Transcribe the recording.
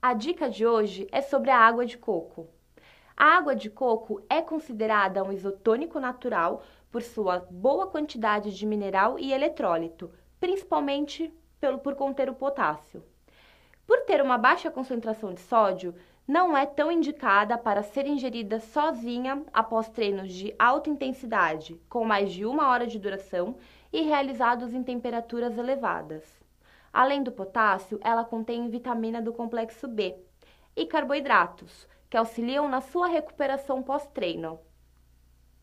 A dica de hoje é sobre a água de coco. A água de coco é considerada um isotônico natural por sua boa quantidade de mineral e eletrólito, principalmente pelo, por conter o potássio. Por ter uma baixa concentração de sódio, não é tão indicada para ser ingerida sozinha após treinos de alta intensidade, com mais de uma hora de duração e realizados em temperaturas elevadas. Além do potássio, ela contém vitamina do complexo B e carboidratos, que auxiliam na sua recuperação pós-treino.